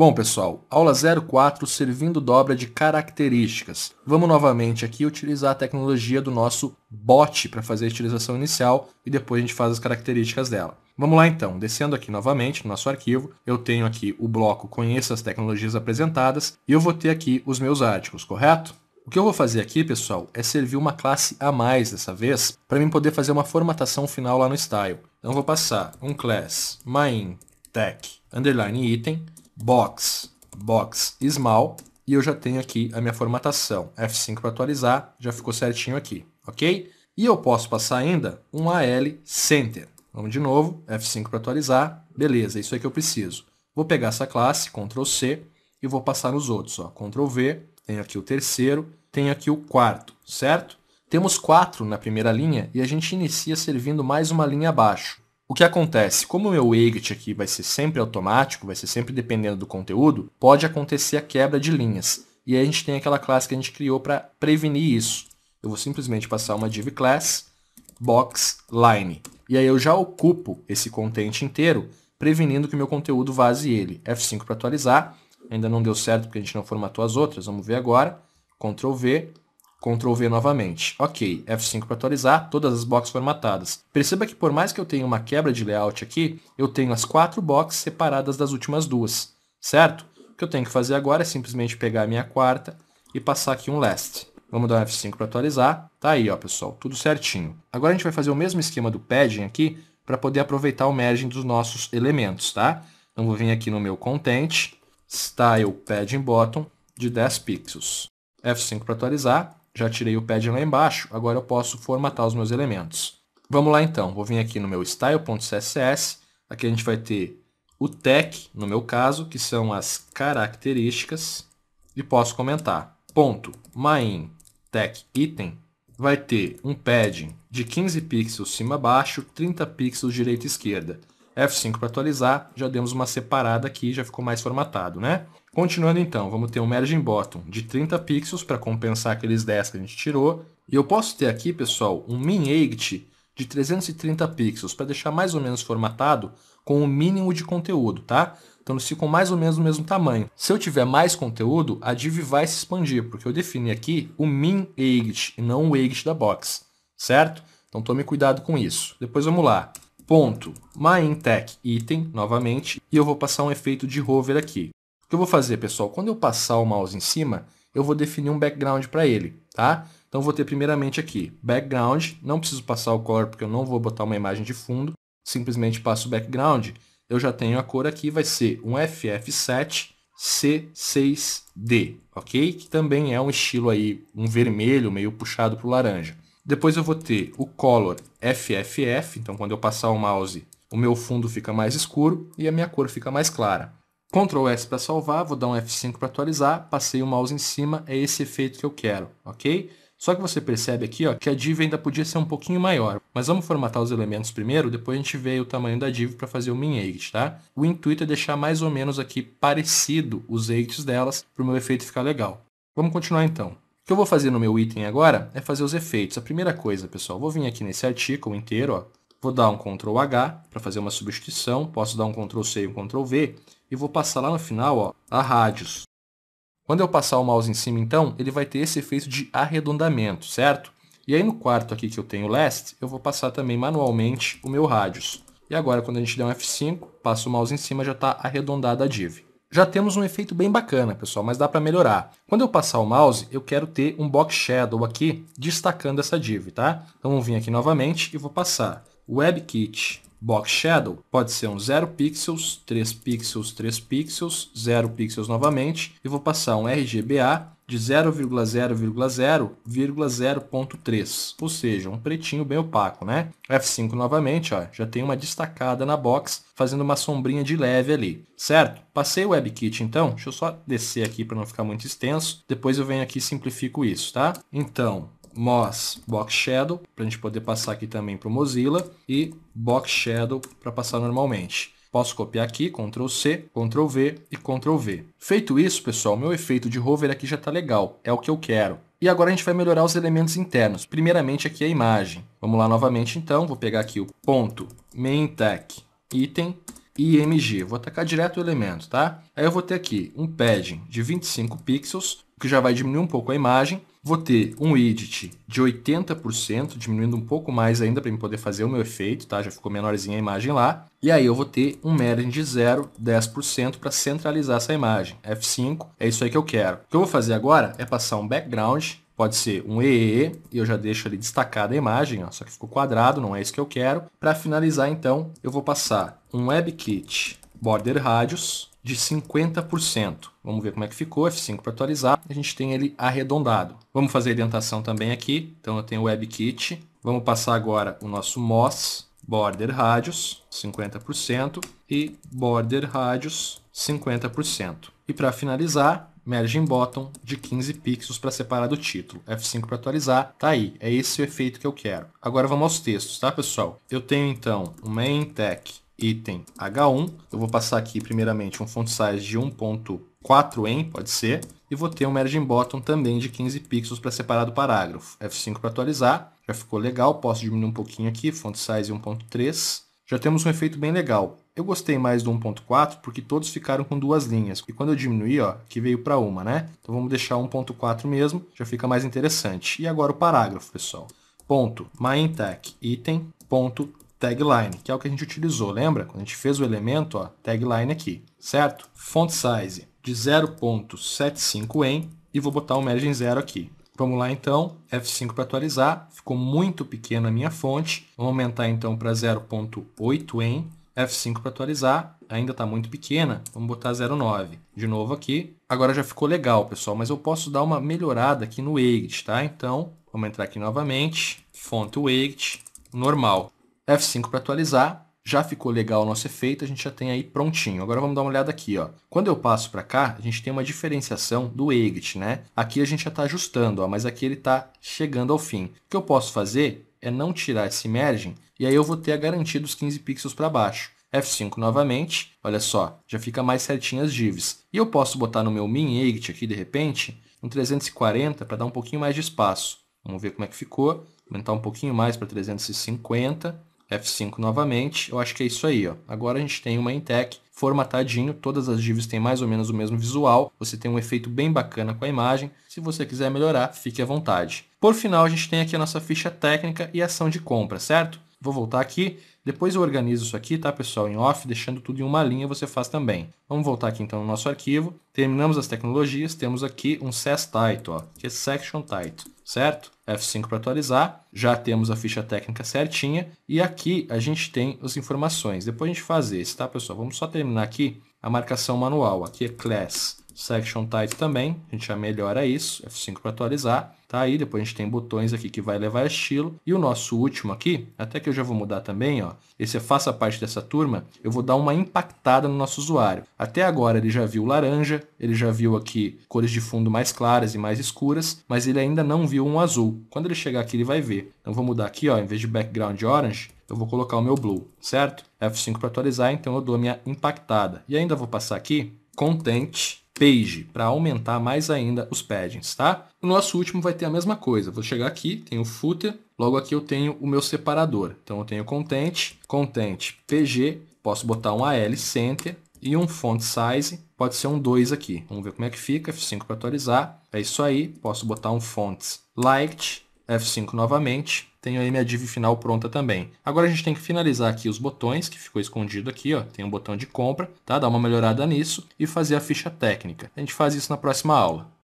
Bom, pessoal, aula 04 servindo dobra de características. Vamos novamente aqui utilizar a tecnologia do nosso bot para fazer a utilização inicial e depois a gente faz as características dela. Vamos lá então, descendo aqui novamente no nosso arquivo, eu tenho aqui o bloco Conheça as tecnologias apresentadas e eu vou ter aqui os meus artigos, correto? O que eu vou fazer aqui, pessoal, é servir uma classe a mais dessa vez, para mim poder fazer uma formatação final lá no style. Então eu vou passar um class main tech underline item box, box small, e eu já tenho aqui a minha formatação. F5 para atualizar, já ficou certinho aqui, ok? E eu posso passar ainda um AL center. Vamos de novo, F5 para atualizar, beleza, é isso é que eu preciso. Vou pegar essa classe, Ctrl C, e vou passar nos outros, ó, Ctrl V, tenho aqui o terceiro, tenho aqui o quarto, certo? Temos quatro na primeira linha e a gente inicia servindo mais uma linha abaixo. O que acontece? Como o meu exit aqui vai ser sempre automático, vai ser sempre dependendo do conteúdo, pode acontecer a quebra de linhas. E aí a gente tem aquela classe que a gente criou para prevenir isso. Eu vou simplesmente passar uma div class box line. E aí eu já ocupo esse content inteiro, prevenindo que o meu conteúdo vaze ele. F5 para atualizar. Ainda não deu certo porque a gente não formatou as outras. Vamos ver agora. Ctrl V. Ctrl V novamente. Ok, F5 para atualizar, todas as boxes formatadas. Perceba que por mais que eu tenha uma quebra de layout aqui, eu tenho as quatro boxes separadas das últimas duas, certo? O que eu tenho que fazer agora é simplesmente pegar a minha quarta e passar aqui um last. Vamos dar um F5 para atualizar. Tá aí, ó, pessoal, tudo certinho. Agora a gente vai fazer o mesmo esquema do padding aqui para poder aproveitar o merging dos nossos elementos, tá? Então vou vir aqui no meu content, style padding bottom de 10 pixels. F5 para atualizar, já tirei o padding lá embaixo, agora eu posso formatar os meus elementos. Vamos lá então, vou vir aqui no meu style.css, aqui a gente vai ter o tag, no meu caso, que são as características, e posso comentar. Ponto, main tech item vai ter um padding de 15 pixels cima-baixo, 30 pixels direita-esquerda. F5 para atualizar, já demos uma separada aqui, já ficou mais formatado, né? Continuando então, vamos ter um Merging Bottom de 30 pixels para compensar aqueles 10 que a gente tirou. E eu posso ter aqui, pessoal, um Min 8 de 330 pixels para deixar mais ou menos formatado com o mínimo de conteúdo, tá? Então eles ficam mais ou menos o mesmo tamanho. Se eu tiver mais conteúdo, a div vai se expandir, porque eu defini aqui o min exit e não o exit da box, certo? Então tome cuidado com isso. Depois vamos lá ponto maintech item novamente e eu vou passar um efeito de hover aqui. O que eu vou fazer, pessoal? Quando eu passar o mouse em cima, eu vou definir um background para ele, tá? Então vou ter primeiramente aqui background, não preciso passar o color porque eu não vou botar uma imagem de fundo, simplesmente passo o background, eu já tenho a cor aqui, vai ser um FF7 C6D, ok? Que também é um estilo aí, um vermelho meio puxado para o laranja. Depois eu vou ter o color FFF, então quando eu passar o mouse, o meu fundo fica mais escuro e a minha cor fica mais clara. Ctrl S para salvar, vou dar um F5 para atualizar, passei o mouse em cima, é esse efeito que eu quero, ok? Só que você percebe aqui ó, que a div ainda podia ser um pouquinho maior. Mas vamos formatar os elementos primeiro, depois a gente vê o tamanho da div para fazer o min tá? O intuito é deixar mais ou menos aqui parecido os exits delas para o meu efeito ficar legal. Vamos continuar então que eu vou fazer no meu item agora é fazer os efeitos. A primeira coisa, pessoal, vou vir aqui nesse artículo inteiro, ó, vou dar um Ctrl H para fazer uma substituição, posso dar um Ctrl C e um Ctrl V, e vou passar lá no final ó, a rádios. Quando eu passar o mouse em cima, então, ele vai ter esse efeito de arredondamento, certo? E aí no quarto aqui que eu tenho last, eu vou passar também manualmente o meu rádios. E agora, quando a gente der um F5, passa o mouse em cima, já está arredondada a div já temos um efeito bem bacana, pessoal, mas dá para melhorar. Quando eu passar o mouse, eu quero ter um Box Shadow aqui destacando essa div, tá? Então, vou vir aqui novamente e vou passar WebKit Box Shadow pode ser um 0 pixels, 3 pixels, 3 pixels, 0 pixels novamente. E vou passar um RGBA de 0,0,0,0.3, ou seja, um pretinho bem opaco, né? F5 novamente, ó, já tem uma destacada na box, fazendo uma sombrinha de leve ali, certo? Passei o WebKit então, deixa eu só descer aqui para não ficar muito extenso, depois eu venho aqui e simplifico isso, tá? Então, Moz Box Shadow, para a gente poder passar aqui também para o Mozilla, e Box Shadow para passar normalmente. Posso copiar aqui, Ctrl C, Ctrl V e Ctrl V. Feito isso, pessoal, meu efeito de hover aqui já está legal, é o que eu quero. E agora a gente vai melhorar os elementos internos. Primeiramente aqui a imagem. Vamos lá novamente então, vou pegar aqui o ponto, main tag, item, IMG. Vou atacar direto o elemento, tá? Aí eu vou ter aqui um padding de 25 pixels, que já vai diminuir um pouco a imagem. Vou ter um edit de 80%, diminuindo um pouco mais ainda para poder fazer o meu efeito, tá? Já ficou menorzinha a imagem lá. E aí eu vou ter um merging de 0, 10% para centralizar essa imagem. F5, é isso aí que eu quero. O que eu vou fazer agora é passar um background, pode ser um EE, e eu já deixo ali destacada a imagem, ó, só que ficou quadrado, não é isso que eu quero. Para finalizar então, eu vou passar um WebKit Border Radius, de 50%. Vamos ver como é que ficou, F5 para atualizar. A gente tem ele arredondado. Vamos fazer a orientação também aqui. Então eu tenho o WebKit. Vamos passar agora o nosso MOS, Border Radius, 50%, e Border Radius, 50%. E para finalizar, Merging Bottom de 15 pixels para separar do título. F5 para atualizar, tá aí. É esse o efeito que eu quero. Agora vamos aos textos, tá pessoal? Eu tenho então o main tech item H1. Eu vou passar aqui primeiramente um font size de 1.4 em, pode ser, e vou ter um margin bottom também de 15 pixels para separar do parágrafo. F5 para atualizar, já ficou legal, posso diminuir um pouquinho aqui, font size 1.3. Já temos um efeito bem legal. Eu gostei mais do 1.4 porque todos ficaram com duas linhas. E quando eu diminuí, ó, que veio para uma, né? Então vamos deixar 1.4 mesmo, já fica mais interessante. E agora o parágrafo, pessoal. Ponto, myintech, item, ponto, tagline, que é o que a gente utilizou, lembra? Quando a gente fez o elemento, ó, tagline aqui, certo? Font size de 0.75 em e vou botar o margin zero aqui. Vamos lá então, F5 para atualizar, ficou muito pequena a minha fonte, vamos aumentar então para 0.8 em, F5 para atualizar, ainda está muito pequena, vamos botar 0.9. De novo aqui, agora já ficou legal pessoal, mas eu posso dar uma melhorada aqui no weight, tá? Então, vamos entrar aqui novamente, font weight, normal. F5 para atualizar, já ficou legal o nosso efeito, a gente já tem aí prontinho. Agora vamos dar uma olhada aqui, ó. Quando eu passo para cá, a gente tem uma diferenciação do exit, né? Aqui a gente já está ajustando, ó, mas aqui ele está chegando ao fim. O que eu posso fazer é não tirar esse merging e aí eu vou ter a garantia dos 15 pixels para baixo. F5 novamente, olha só, já fica mais certinho as divs. E eu posso botar no meu min exit aqui de repente um 340 para dar um pouquinho mais de espaço. Vamos ver como é que ficou. Aumentar um pouquinho mais para 350 F5 novamente, eu acho que é isso aí, ó. Agora a gente tem uma Intec formatadinho, todas as divs têm mais ou menos o mesmo visual, você tem um efeito bem bacana com a imagem, se você quiser melhorar, fique à vontade. Por final, a gente tem aqui a nossa ficha técnica e ação de compra, certo? Vou voltar aqui, depois eu organizo isso aqui, tá pessoal, em off, deixando tudo em uma linha, você faz também. Vamos voltar aqui então no nosso arquivo, terminamos as tecnologias, temos aqui um SES Title, ó, que é Section Title, certo? F5 para atualizar. Já temos a ficha técnica certinha. E aqui a gente tem as informações. Depois a gente faz esse, tá, pessoal? Vamos só terminar aqui a marcação manual. Aqui é class Section type também, a gente já melhora isso, F5 para atualizar, tá aí, depois a gente tem botões aqui que vai levar estilo, e o nosso último aqui, até que eu já vou mudar também, ó, esse é faça parte dessa turma, eu vou dar uma impactada no nosso usuário. Até agora ele já viu laranja, ele já viu aqui cores de fundo mais claras e mais escuras, mas ele ainda não viu um azul. Quando ele chegar aqui ele vai ver. Então vou mudar aqui, ó, em vez de background orange, eu vou colocar o meu blue, certo? F5 para atualizar, então eu dou a minha impactada. E ainda vou passar aqui content page para aumentar mais ainda os paddings, tá? No nosso último vai ter a mesma coisa. Vou chegar aqui, tenho o footer, logo aqui eu tenho o meu separador. Então eu tenho content, content pg, posso botar um al center e um font size, pode ser um 2 aqui. Vamos ver como é que fica, F5 para atualizar. É isso aí, posso botar um font light F5 novamente. Tenho aí minha div final pronta também. Agora a gente tem que finalizar aqui os botões, que ficou escondido aqui, ó. Tem um botão de compra, tá? Dá uma melhorada nisso e fazer a ficha técnica. A gente faz isso na próxima aula.